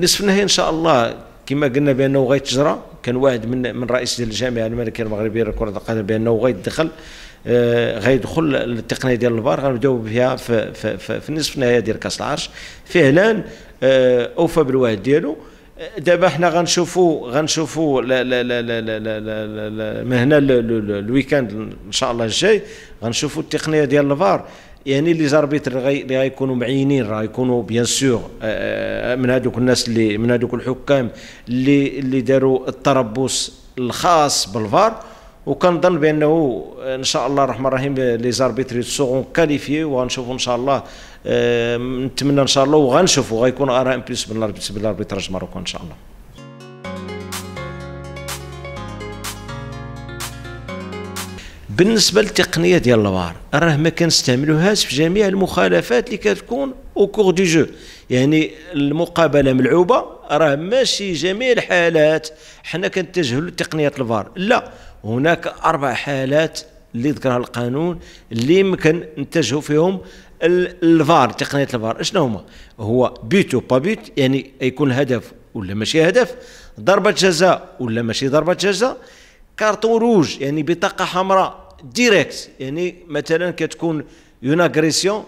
نصف النهائي ان شاء الله كما قلنا بانه غيتجرى كان واحد من من رئيس الجامعه الملكيه المغربيه لكره القدم بانه غيدخل آه غيدخل التقنيه ديال الفار غنبداو بها في, في, في, نصف النهائي ديال كاس العرش فعلا آه اوفى بالوعد ديالو دابا حنا غنشوفوا غنشوفوا لا لا لا لا لا لا لا لا من هنا الويكاند ان شاء الله الجاي غنشوفوا التقنيه ديال الفار يعني لي زاربيتر اللي غيكونوا معينين راه يكونوا بيان آه، سور آه، من هذوك الناس اللي من هذوك الحكام اللي اللي داروا التربص الخاص بالفار وكنظن بانه آه، ان شاء الله الرحمن الرحيم لي زاربيتر سوغون كاليفي وغنشوفوا ان شاء الله نتمنى ان شاء الله وغنشوفوا غيكون ان بليس بالاربيتراج ماروكو ان شاء الله بالنسبه للتقنيه ديال الفار راه ما كنستعملوهاش في جميع المخالفات اللي كتكون او كور دي جو يعني المقابله ملعوبه راه ماشي جميع الحالات حنا كنتجهوا تقنيه الفار لا هناك اربع حالات اللي ذكرها القانون اللي يمكن نتجهوا فيهم الفار تقنيه الفار شنو هما هو بيتو با بيت يعني يكون هدف ولا ماشي هدف ضربه جزاء ولا ماشي ضربه جزاء كارتون روج يعني بطاقه حمراء ديريكت يعني مثلا كتكون اون اغريسيون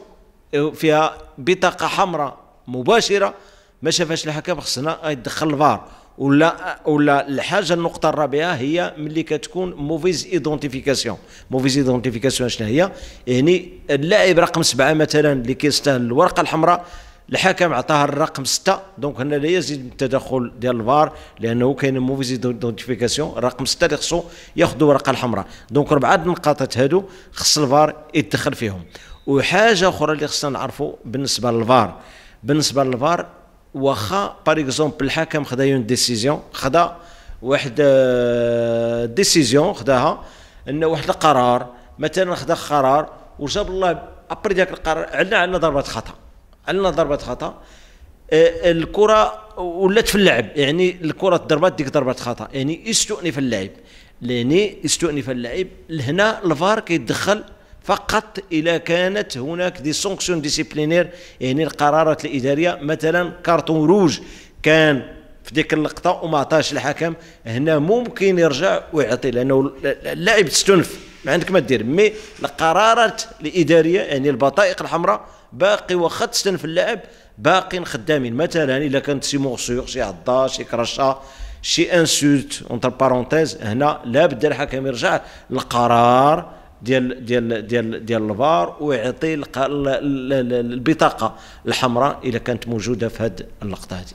فيها بطاقه حمراء مباشره ما شافهاش الحكم خصنا يدخل الفار ولا ولا الحاجه النقطه الرابعه هي ملي كتكون موفيز ايدونتيفيكاسيون موفيز ايدونتيفيكاسيون شنو هي يعني اللاعب رقم سبعه مثلا اللي كيستاهل الورقه الحمراء الحكم عطاها الرقم ستة دونك هنا لا يزيد التدخل ديال الفار لانه كاين موفيز دونتيفيكاسيون الرقم ستة اللي خصو ياخذ الورقه الحمراء دونك ربعه النقاطات هادو خص الفار يتدخل فيهم وحاجه اخرى اللي خصنا نعرفوا بالنسبه للفار بالنسبه للفار واخا بار اكزومبل الحكم خدا اون ديسيزيون خدا واحد ديسيزيون آه، خداها ان واحد القرار مثلا خدا قرار وجاب الله ابري ذاك القرار عندنا عندنا ضربه خطا علنا ضربه خطا آه، الكره ولات في اللعب يعني الكره ضربات ديك ضربه خطا يعني استؤنف اللعب لاني يعني استؤنف اللعب لهنا الفار كيتدخل فقط اذا كانت هناك دي سونكسيون ديسيبلينير يعني القرارات الاداريه مثلا كارتون روج كان في ديك اللقطه وما عطاش الحكم هنا ممكن يرجع ويعطي لانه اللاعب استنف ما عندك ما دير مي القرارات الاداريه يعني البطائق الحمراء باقي واخا تستن في اللعب باقي خدامين مثلا الا كانت شي مغسور شي عضا شي كرشه شي انسولت اونتر بارونتيز هنا لابد الحكم يرجع للقرار ديال ديال ديال ديال الفار ويعطي البطاقه الحمراء الا كانت موجوده في هذه اللقطه هذه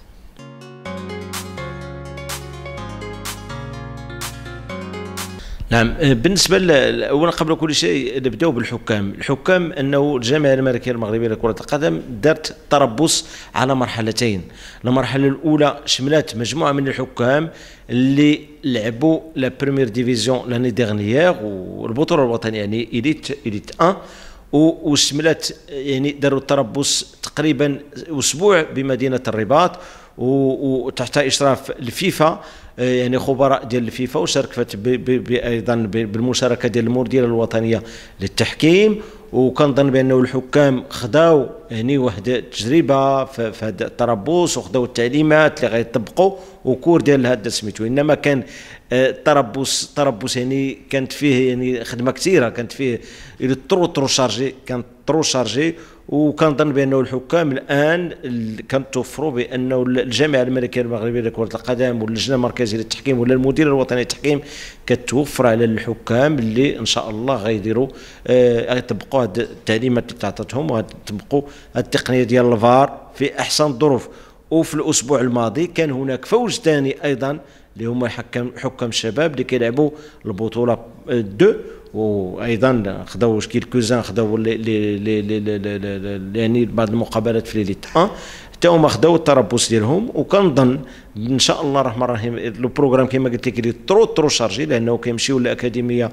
نعم أه، بالنسبه اولا قبل كل شيء نبداو بالحكام، الحكام انه الجامعه الملكيه المغربيه لكره القدم دارت تربص على مرحلتين، المرحله الاولى شملت مجموعه من الحكام اللي لعبوا لا بريمير ديفيزيون لاني ديغنيير والبطوله الوطنيه يعني اليت اليت 1 وشملت يعني داروا التربص تقريبا اسبوع بمدينه الرباط وتحت اشراف الفيفا آه، يعني خبراء ديال الفيفا وشاركت ايضا بالمشاركه ديال المرديه الوطنيه للتحكيم وكنظن بانه الحكام خداو يعني واحد التجربه في هذا التربص وخداو التعليمات اللي غيطبقوا وكور ديال هذا سميتو انما كان التربص آه، تربص يعني كانت فيه يعني خدمه كثيره كانت فيه الترو ترو شارجي كانت ترو شارجي وكنظن بانه الحكام الان كنتوفروا بانه الجامعه الملكيه المغربيه لكره القدم واللجنه المركزيه للتحكيم ولا المدير الوطني للتحكيم كتوفر على الحكام اللي ان شاء الله غيديروا آه، غيطبقوا هذه التعليمات اللي تعطتهم وغيطبقوا التقنيه ديال الفار في احسن الظروف وفي الاسبوع الماضي كان هناك فوز ثاني ايضا اللي هما حكام حكام الشباب اللي كيلعبوا البطوله 2 آه، وايضا خداو كوزان خداو يعني بعض المقابلات في ليليت 1 حتى هما خداو التربص ديالهم وكنظن ان شاء الله الرحمن الرحيم لو بروغرام كما قلت لك ترو ترو شارجي لانه كيمشيو للاكاديميه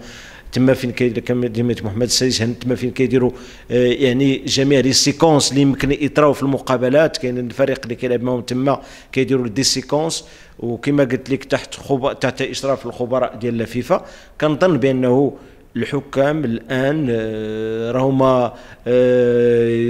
تما فين كاكاديميه محمد السادس تما فين كيديروا آه، يعني جميع لي سيكونس اللي يمكن يطراو في المقابلات كاين الفريق اللي كيلعب معاهم تما كيديروا دي سيكونس وكما قلت لك تحت خب... تحت اشراف الخبراء ديال الفيفا كنظن بانه الحكام الان آه، راهما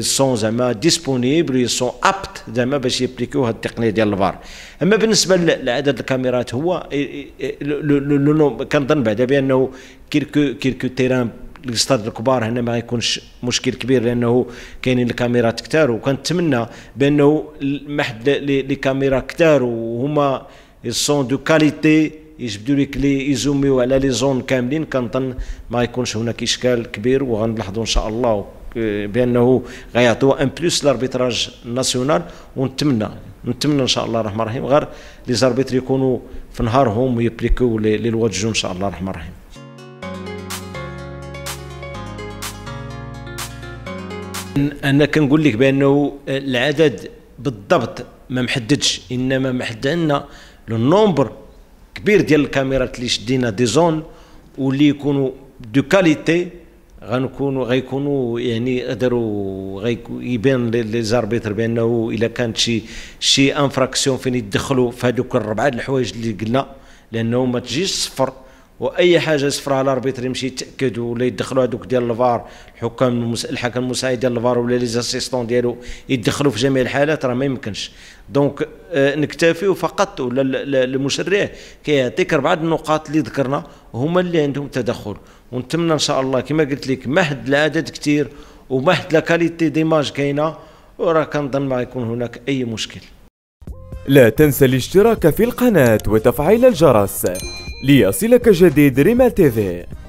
سون آه، زعما ديسبونيبل سون ابت زعما باش يبليكيو هاد التقنيه ديال الفار اما بالنسبه لعدد الكاميرات هو آه، كنظن بعدا بانه كيلكو كيلكو تيران الاستاد الكبار هنا ما غيكونش مشكل كبير لانه كاينين الكاميرات كثار وكنتمنى بانه ما حد لي كاميرا كثار وهما سون دو كاليتي يجبدوا لك لي يزوميو على لي زون كاملين كنظن ما يكونش هناك اشكال كبير وغنلاحظوا ان شاء الله آه، بانه غيعطوا ان بلوس لاربيتراج ناسيونال ونتمنى نتمنى ان شاء الله الرحمن الرحيم غير لي زاربيتر يكونوا في نهارهم ويبليكيو لي لوا دو ان شاء الله الرحمن الرحيم انا كنقول لك بانه العدد بالضبط ما محددش انما محددنا نومبر كبير ديال الكاميرات اللي شدينا دي زون واللي يكونوا دو كاليتي غنكونوا غيكونوا يعني قدروا يبان لي زاربيتر بانه الا كانت شي شي انفراكسيون فين يدخلوا في هذوك الربعه الحوايج اللي قلنا لانه ما تجيش صفر واي حاجه سفرها الاربيتر يمشي يتاكد ولا يدخلوا هذوك ديال الفار الحكام الحكم المساعد ديال الفار ولا لي زاسيستون ديالو يدخلوا في جميع الحالات راه ما يمكنش دونك آه نكتفيو فقط ولا المشرع كيعطيك اربعه النقاط اللي ذكرنا هما اللي عندهم تدخل ونتمنى ان شاء الله كما قلت لك ما حد العدد كثير وما حد لا كاليتي ديماج كاينه وراه كنظن ما يكون هناك اي مشكل لا تنسى الاشتراك في القناه وتفعيل الجرس ليصلك جديد ريمال تيفي